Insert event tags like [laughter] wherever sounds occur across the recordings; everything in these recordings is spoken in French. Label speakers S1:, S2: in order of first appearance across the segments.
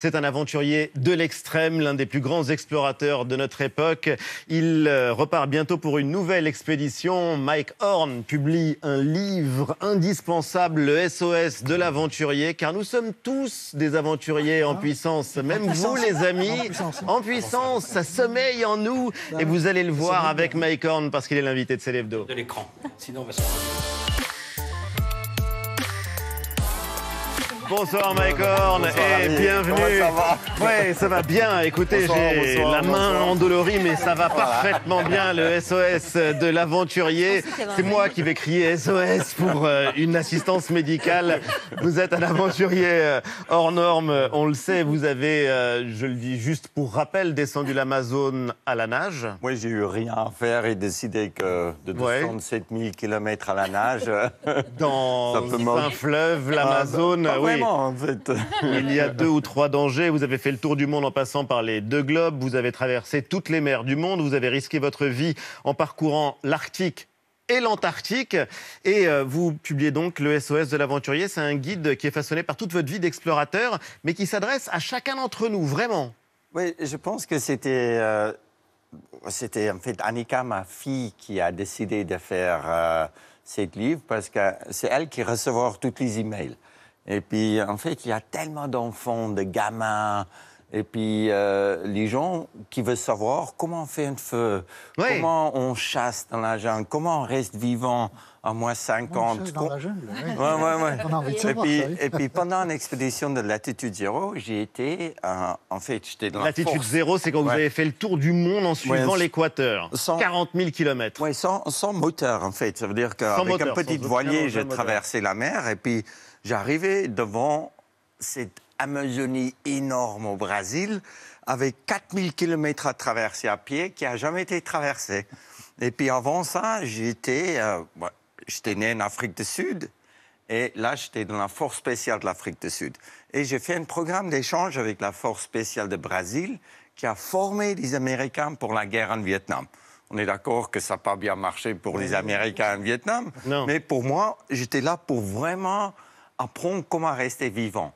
S1: C'est un aventurier de l'extrême, l'un des plus grands explorateurs de notre époque. Il euh, repart bientôt pour une nouvelle expédition. Mike Horn publie un livre indispensable, le SOS de l'aventurier, car nous sommes tous des aventuriers en ah. puissance. Même vous, les amis, en puissance. ça sommeille en nous. Et bah vous allez le voir avec Mike Horn parce qu'il est l'invité de d'eau. De l'écran. Sinon, on va se... Bonsoir Mike Horn et bienvenue. ça va Ouais, ça va bien. Écoutez, j'ai la main endolorie, mais ça va parfaitement bien. Le SOS de l'aventurier. C'est moi qui vais crier SOS pour euh, une assistance médicale. Vous êtes un aventurier euh, hors norme, on le sait. Vous avez, euh, je le dis juste pour rappel, descendu l'Amazone à la nage.
S2: oui j'ai eu rien à faire et décidé que de descendre 7000 km à la nage. Dans un fleuve, ah, l'Amazone. Bah, [laughs] Il y a deux
S1: ou trois dangers. Vous avez fait le tour du monde en passant par les deux globes. Vous avez traversé toutes les mers du monde. Vous avez risqué votre vie en parcourant l'Arctique et l'Antarctique. Et euh, vous publiez donc le SOS de l'aventurier. C'est un guide qui est façonné par toute votre vie d'explorateur, mais qui s'adresse à chacun d'entre nous, vraiment.
S2: Oui, je pense que c'était... Euh, c'était en fait Annika, ma fille, qui a décidé de faire euh, ce livre parce que c'est elle qui recevait tous les emails. Et puis, en fait, il y a tellement d'enfants, de gamins, et puis, euh, les gens qui veulent savoir comment on fait un feu, comment on chasse dans la jungle, comment on reste vivant à moins 50. chasse dans la jungle, oui. ouais, ouais, et, puis, et puis, pendant une expédition de Latitude Zéro, j'ai été, en fait, j'étais dans Latitude Zéro, c'est quand vous
S1: avez fait le tour du monde en suivant
S2: l'équateur. 40 000 km. Oui, sans, sans, moteur, en fait. Ça veut dire qu'avec un petit voilier, j'ai traversé la mer et puis j'arrivais devant cette Amazonie énorme au Brésil, avec 4000 km à traverser à pied, qui n'a jamais été traversé. Et puis avant ça, euh, j'étais né en Afrique du Sud, et là, j'étais dans la force spéciale de l'Afrique du Sud. Et j'ai fait un programme d'échange avec la force spéciale de Brésil, qui a formé les Américains pour la guerre en Vietnam. On est d'accord que ça n'a pas bien marché pour les Américains en Vietnam, non. mais pour moi, j'étais là pour vraiment apprendre comment rester vivant.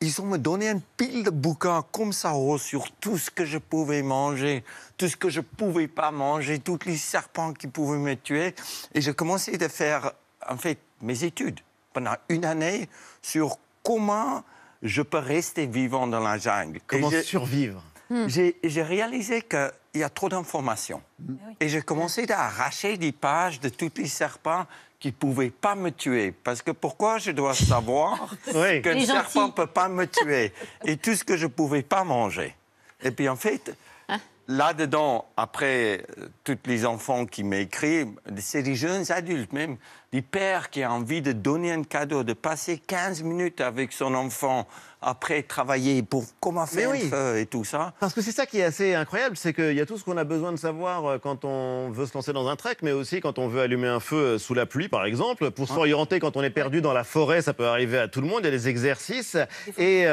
S2: Ils ont me donné un pile de bouquins comme ça sur tout ce que je pouvais manger, tout ce que je pouvais pas manger, tous les serpents qui pouvaient me tuer. Et j'ai commencé à faire, en fait, mes études pendant une année sur comment je peux rester vivant dans la jungle. Comment survivre hmm. J'ai réalisé qu'il y a trop d'informations. Hmm. Et j'ai commencé à arracher des pages de tous les serpents qui pouvait pas me tuer. Parce que pourquoi je dois savoir que [laughs] qu'un serpent ne peut pas me tuer Et tout ce que je pouvais pas manger. Et puis en fait, hein? là-dedans, après euh, toutes tous les enfants qui m'écrivent, c'est des jeunes adultes même, des pères qui ont envie de donner un cadeau, de passer 15 minutes avec son enfant, après travailler pour comment faire feu et tout ça.
S1: Parce que c'est ça qui est assez incroyable, c'est qu'il y a tout ce qu'on a besoin de savoir euh, quand on veut se lancer dans un trek, mais aussi quand on veut allumer un feu euh, sous la pluie, par exemple. Pour s'orienter quand on est perdu dans la forêt, ça peut arriver à tout le monde, il y a des exercices. Et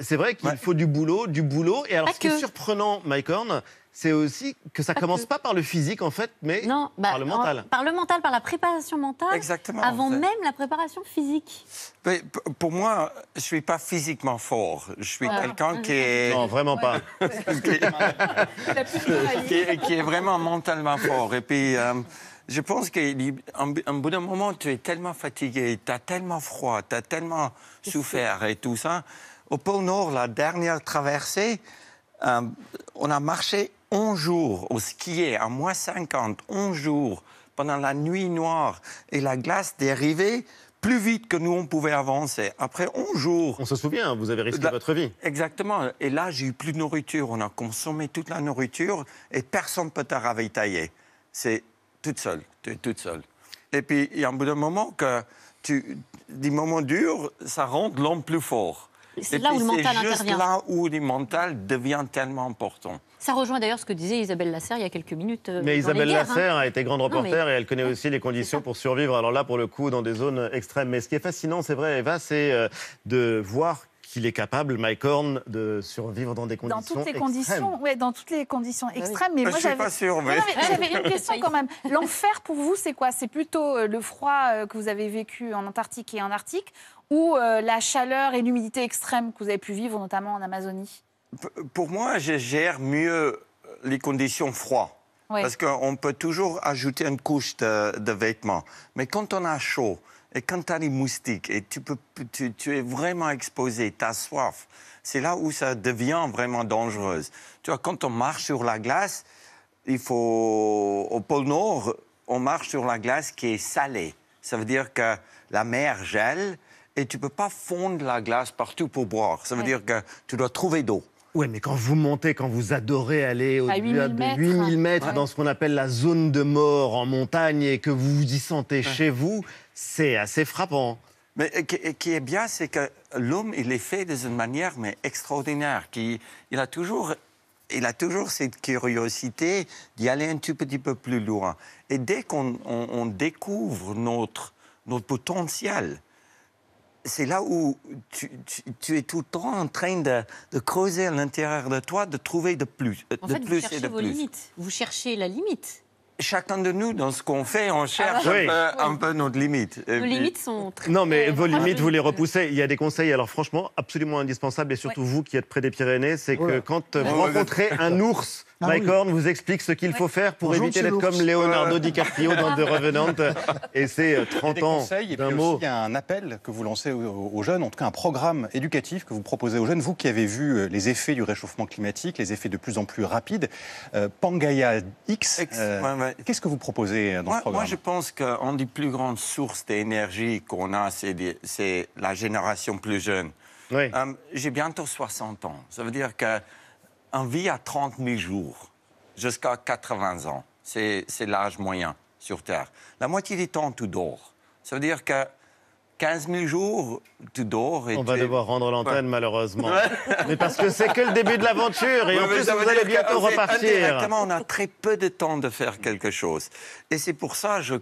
S1: c'est vrai qu'il faut du boulot, du boulot. Et alors, ce qui est surprenant, Mike Horn, c'est aussi que ça ne commence pas par le physique
S2: en fait, mais bah, par le mental.
S1: par le mental, par la préparation mentale. Avant même la préparation physique.
S2: pour moi, je ne suis pas physiquement fort. Je suis quelqu'un mhm. qui est non vraiment pas. [laughs] qui, est, vraiment mentalement fort. Et puis. Euh, je pense un bout d'un moment, tu es tellement fatigué, tu as tellement froid, tu as tellement souffert et tout ça. Au pôle Nord, la dernière traversée, euh, on a marché 11 jours au ski, à moins 50, 11 jours, pendant la nuit noire, et la glace dérivait plus vite que nous, on pouvait avancer. Après 11 jours... On se souvient, vous avez risqué votre vie. Exactement. Et là, j'ai eu plus de nourriture. On a consommé toute la nourriture et personne ne peut te ravitailler. C'est toute seule, tu toute seule. Et puis, il y a un bout d'un moment que tu, des moments durs, ça rend l'homme plus fort. C'est là où le mental juste là où le mental devient tellement important. Ça rejoint d'ailleurs ce que disait Isabelle Lasserre il y a quelques minutes. Euh, mais Isabelle Lasserre hein. a
S1: été grande reporter et elle connaît aussi les conditions pour survivre. Alors là, pour le coup, dans des zones extrêmes. Mais ce qui est fascinant, c'est vrai, Eva, c'est euh, de voir qu'il est capable, Mike Horn, de survivre dans des conditions extrêmes. Dans toutes les conditions, ouais, dans toutes les conditions ah extrêmes. Mais ah, moi, suis pas Mais... J'avais une [laughs] question quand même. L'enfer pour vous, c'est quoi C'est plutôt euh, le froid euh, que vous avez vécu en Antarctique et en Arctique, ou euh, la chaleur et l'humidité extrême que vous avez pu vivre, notamment en Amazonie
S2: Pour moi, je gère mieux les conditions froides. Parce qu'on peut toujours ajouter une couche de, vêtements. Mais quand on a chaud et quand tu as les moustiques et tu, es vraiment exposé, tu as soif, c'est là où ça devient vraiment dangereux. Tu vois, quand on marche sur la glace, il faut. Au pôle Nord, on marche sur la glace qui est salée. Ça veut dire que la mer gèle et tu ne peux pas fondre la glace partout pour boire. Ça veut dire que tu dois trouver d'eau.
S1: Oui, mais quand vous montez, quand vous adorez aller au-delà de 8000 mètres dans
S2: ce qu'on appelle la zone de mort en montagne et que vous vous y sentez chez vous, c'est assez frappant. Mais ce qui est bien, c'est que l'homme, il est fait d'une manière mais extraordinaire. Qui, il a toujours il a toujours cette curiosité d'y aller un tout petit peu plus loin. Et dès qu'on découvre notre, notre potentiel, c'est là où tu, es tout le temps en train de, creuser à l'intérieur de toi, de trouver de plus, euh, en de fait, plus vous cherchez vos Limites.
S1: Vous cherchez la limite.
S2: Chacun de nous, dans ce qu'on fait, on cherche ah, un, peu, notre limite. Vos limites. limites
S1: sont très. Non, mais vos limites, vous les repoussez. Il y a des conseils, alors franchement, absolument indispensables, et surtout vous qui êtes près des Pyrénées, c'est que quand vous rencontrez un [laughs] ours ah Mike Horn vous explique ce qu'il faut faire pour éviter d'être comme Leonardo DiCaprio dans *De Revenant. Et c'est 30 euh, ans d'un mot. Il y
S2: a un appel que vous lancez aux, jeunes, en tout cas un programme éducatif que vous proposez aux jeunes. Vous qui avez vu euh, les effets du réchauffement climatique, les effets de plus en plus rapides, euh, Pangaea X, qu'est-ce que vous proposez dans ce programme Moi, je pense qu'une des plus grandes sources d'énergie qu'on a, c'est la génération plus jeune. Oui. J'ai bientôt 60 ans. Ça veut dire que on vit à 30 000 jours jusqu'à 80 ans. C'est l'âge moyen sur Terre. La moitié du temps, tu dors. Ça veut dire que 15 000 jours, tu dors. Et on va devoir rendre l'antenne, malheureusement. [laughs] Mais
S1: parce que c'est que le début de l'aventure. Et en plus, vous allez bientôt repartir. Exactement, on a
S2: très peu de temps de faire quelque chose. Et c'est pour ça je,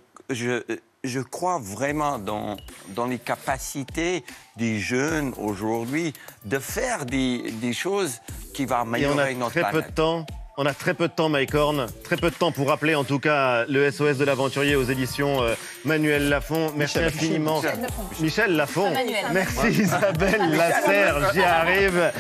S2: je, crois vraiment dans, dans les capacités des jeunes aujourd'hui de faire des, des choses qui va on a très peu de
S1: temps. On a très peu de temps, Mike Très peu de temps pour rappeler, en tout cas, le SOS de l'aventurier aux éditions euh, Manuel Lafont. Merci infiniment. Michel Lafont. Merci Isabelle Lasserre. J'y arrive.